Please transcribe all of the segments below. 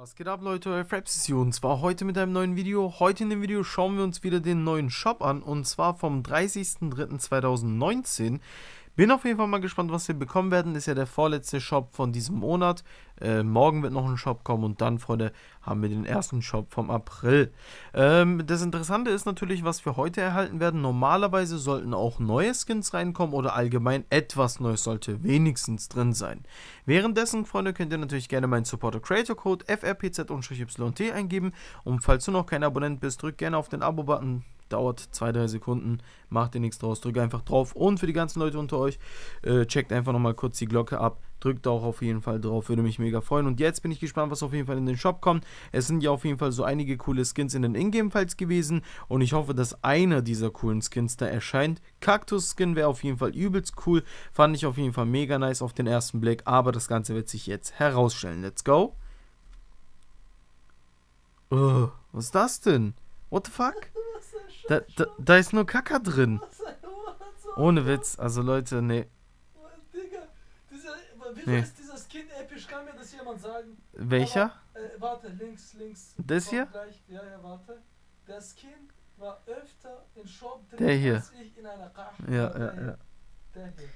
Was geht ab Leute, euer Fraps ist hier und zwar heute mit einem neuen Video. Heute in dem Video schauen wir uns wieder den neuen Shop an und zwar vom 30.03.2019 bin auf jeden Fall mal gespannt, was wir bekommen werden. Ist ja der vorletzte Shop von diesem Monat. Äh, morgen wird noch ein Shop kommen und dann, Freunde, haben wir den ersten Shop vom April. Ähm, das Interessante ist natürlich, was wir heute erhalten werden. Normalerweise sollten auch neue Skins reinkommen oder allgemein etwas Neues sollte wenigstens drin sein. Währenddessen, Freunde, könnt ihr natürlich gerne meinen Supporter Creator Code FRPZ-YT eingeben. Und falls du noch kein Abonnent bist, drück gerne auf den Abo-Button dauert zwei drei Sekunden, macht ihr nichts draus, drückt einfach drauf. Und für die ganzen Leute unter euch, äh, checkt einfach nochmal kurz die Glocke ab, drückt auch auf jeden Fall drauf, würde mich mega freuen. Und jetzt bin ich gespannt, was auf jeden Fall in den Shop kommt. Es sind ja auf jeden Fall so einige coole Skins in den Ingame-Files gewesen und ich hoffe, dass einer dieser coolen Skins da erscheint. Kaktus-Skin wäre auf jeden Fall übelst cool, fand ich auf jeden Fall mega nice auf den ersten Blick, aber das Ganze wird sich jetzt herausstellen. Let's go! Oh, was ist das denn? What the fuck? Da, da, da ist nur Kacker drin. Ohne Witz. Also Leute, nee. Digga, dieser, wieso nee. ist dieser Skin episch? Kann mir das jemand sagen? Welcher? Aber, äh, warte, links, links. Das hier? Gleich. Ja, ja, warte. Der Skin war öfter in Shop drin, der hier. als ich in einer Kachel. Ja, ja, ja. Der hier.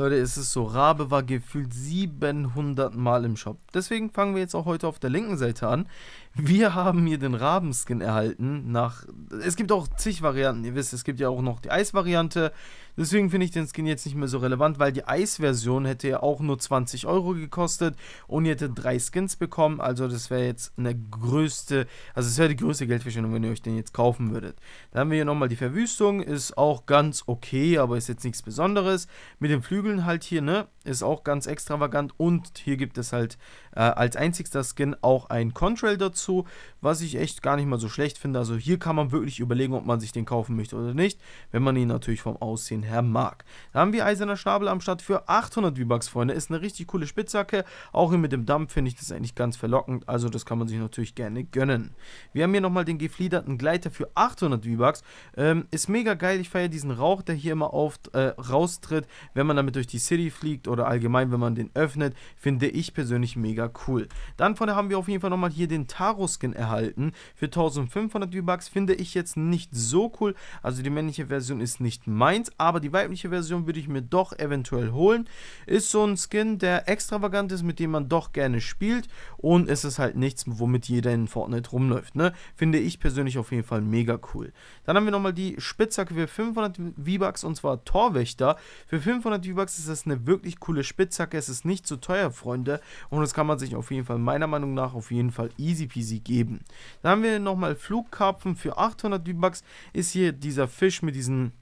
Leute, es ist so, Rabe war gefühlt 700 Mal im Shop. Deswegen fangen wir jetzt auch heute auf der linken Seite an. Wir haben hier den Rabenskin erhalten. Nach, es gibt auch zig Varianten, ihr wisst, es gibt ja auch noch die Eis-Variante. Deswegen finde ich den Skin jetzt nicht mehr so relevant, weil die Eis-Version hätte ja auch nur 20 Euro gekostet und ihr hättet drei Skins bekommen. Also das wäre jetzt eine größte, also es wäre die größte Geldverschwendung, wenn ihr euch den jetzt kaufen würdet. Dann haben wir hier nochmal die Verwüstung, ist auch ganz okay, aber ist jetzt nichts Besonderes. Mit dem Flügel Flügeln halt hier, ne? Ist auch ganz extravagant. Und hier gibt es halt äh, als einzigster Skin auch ein Contrail dazu, was ich echt gar nicht mal so schlecht finde. Also hier kann man wirklich überlegen, ob man sich den kaufen möchte oder nicht, wenn man ihn natürlich vom Aussehen her mag. Da haben wir Eiserner Schnabel am Start für 800 V-Bucks, Freunde. Ist eine richtig coole Spitzhacke. Auch hier mit dem Dampf finde ich das eigentlich ganz verlockend. Also das kann man sich natürlich gerne gönnen. Wir haben hier nochmal den gefliederten Gleiter für 800 V-Bucks. Ähm, ist mega geil. Ich feiere diesen Rauch, der hier immer auf, äh, raustritt, wenn man damit durch die City fliegt oder allgemein, wenn man den öffnet. Finde ich persönlich mega mega cool. Dann von da haben wir auf jeden Fall nochmal hier den Taro-Skin erhalten für 1500 V-Bucks. Finde ich jetzt nicht so cool. Also die männliche Version ist nicht meins, aber die weibliche Version würde ich mir doch eventuell holen. Ist so ein Skin, der extravagant ist, mit dem man doch gerne spielt und es ist halt nichts, womit jeder in Fortnite rumläuft. Ne? Finde ich persönlich auf jeden Fall mega cool. Dann haben wir nochmal die Spitzhacke für 500 V-Bucks und zwar Torwächter. Für 500 V-Bucks ist das eine wirklich coole Spitzhacke. Es ist nicht zu so teuer, Freunde. Und das kann man man sich auf jeden Fall meiner Meinung nach auf jeden Fall easy peasy geben. Dann haben wir nochmal Flugkarpfen für 800 d bucks ist hier dieser Fisch mit diesen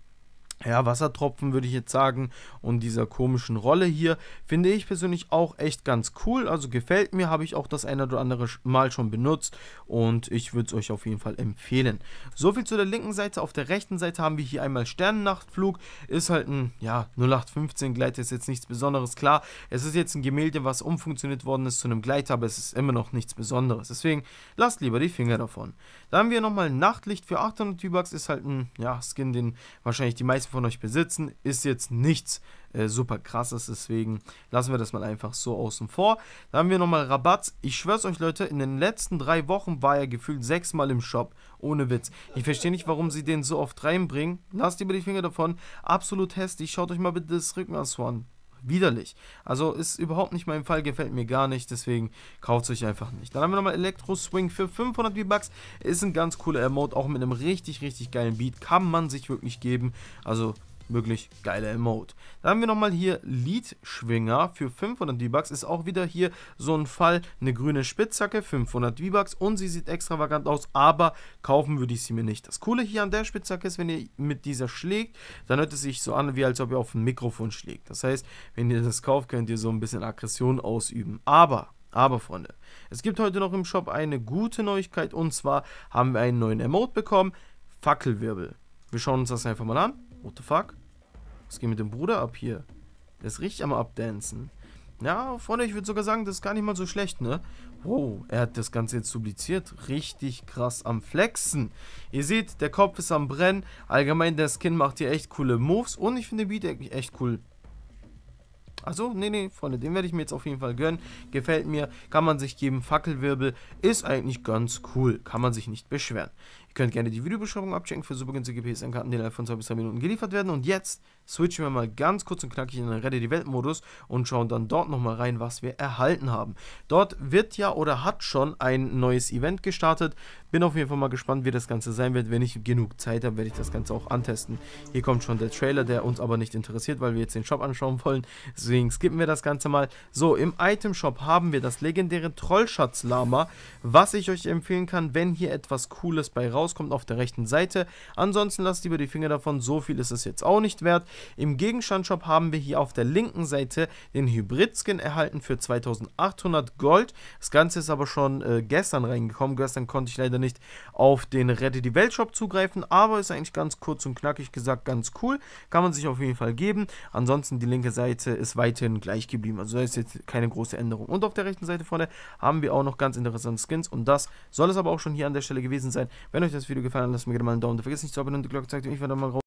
ja, Wassertropfen würde ich jetzt sagen und dieser komischen Rolle hier finde ich persönlich auch echt ganz cool, also gefällt mir, habe ich auch das eine oder andere Mal schon benutzt und ich würde es euch auf jeden Fall empfehlen. So viel zu der linken Seite, auf der rechten Seite haben wir hier einmal Sternennachtflug, ist halt ein, ja, 0815 Gleiter, ist jetzt nichts Besonderes, klar, es ist jetzt ein Gemälde, was umfunktioniert worden ist zu einem Gleiter, aber es ist immer noch nichts Besonderes, deswegen lasst lieber die Finger davon. Dann haben wir nochmal Nachtlicht für 800 T-Bucks, ist halt ein, ja, Skin, den wahrscheinlich die meisten meisten von euch besitzen, ist jetzt nichts äh, super krasses, deswegen lassen wir das mal einfach so außen vor. Dann haben wir nochmal Rabatt. Ich schwör's euch, Leute, in den letzten drei Wochen war er gefühlt sechsmal im Shop. Ohne Witz. Ich verstehe nicht, warum sie den so oft reinbringen. Lasst über die Finger davon. Absolut hässlich. Schaut euch mal bitte das Rückenasshorn widerlich. Also ist überhaupt nicht mein Fall, gefällt mir gar nicht, deswegen kauft es euch einfach nicht. Dann haben wir nochmal Electro Swing für 500 V-Bucks. Ist ein ganz cooler Emote, auch mit einem richtig, richtig geilen Beat. Kann man sich wirklich geben. Also wirklich geile Emote. Dann haben wir nochmal hier Lead-Schwinger für 500 V-Bucks. Ist auch wieder hier so ein Fall, eine grüne Spitzhacke, 500 V-Bucks und sie sieht extravagant aus, aber kaufen würde ich sie mir nicht. Das Coole hier an der Spitzhacke ist, wenn ihr mit dieser schlägt, dann hört es sich so an, wie als ob ihr auf ein Mikrofon schlägt. Das heißt, wenn ihr das kauft, könnt ihr so ein bisschen Aggression ausüben. Aber aber Freunde, es gibt heute noch im Shop eine gute Neuigkeit und zwar haben wir einen neuen Emote bekommen, Fackelwirbel. Wir schauen uns das einfach mal an. What the fuck? Was geht mit dem Bruder ab hier? Der ist richtig am Abdancen. Ja, Freunde, ich würde sogar sagen, das ist gar nicht mal so schlecht, ne? Wow, er hat das Ganze jetzt dupliziert. Richtig krass am Flexen. Ihr seht, der Kopf ist am Brennen. Allgemein, der Skin macht hier echt coole Moves. Und ich finde den Beat eigentlich echt cool. Also, nee, nee, Freunde, den werde ich mir jetzt auf jeden Fall gönnen. Gefällt mir, kann man sich geben. Fackelwirbel ist eigentlich ganz cool. Kann man sich nicht beschweren könnt gerne die Videobeschreibung abchecken für super günstige PSN-Karten, die innerhalb von 2 bis 3 Minuten geliefert werden. Und jetzt switchen wir mal ganz kurz und knackig in den Rette die Welt-Modus und schauen dann dort nochmal rein, was wir erhalten haben. Dort wird ja oder hat schon ein neues Event gestartet. Bin auf jeden Fall mal gespannt, wie das Ganze sein wird. Wenn ich genug Zeit habe, werde ich das Ganze auch antesten. Hier kommt schon der Trailer, der uns aber nicht interessiert, weil wir jetzt den Shop anschauen wollen. Deswegen skippen wir das Ganze mal. So, im Item-Shop haben wir das legendäre Trollschatz-Lama, was ich euch empfehlen kann, wenn hier etwas Cooles bei rauskommt rauskommt auf der rechten Seite. Ansonsten lasst lieber die Finger davon, so viel ist es jetzt auch nicht wert. Im Gegenstandshop haben wir hier auf der linken Seite den Hybrid-Skin erhalten für 2800 Gold. Das Ganze ist aber schon äh, gestern reingekommen. Gestern konnte ich leider nicht auf den Rette die Welt Shop zugreifen, aber ist eigentlich ganz kurz und knackig gesagt ganz cool. Kann man sich auf jeden Fall geben. Ansonsten die linke Seite ist weiterhin gleich geblieben. Also da ist jetzt keine große Änderung. Und auf der rechten Seite vorne haben wir auch noch ganz interessante Skins und das soll es aber auch schon hier an der Stelle gewesen sein. Wenn euch euch das Video gefallen hat, lasst mir gerne mal einen Daumen da. Vergesst nicht zu abonnieren und die Glocke zeigt und ich werde mal raus.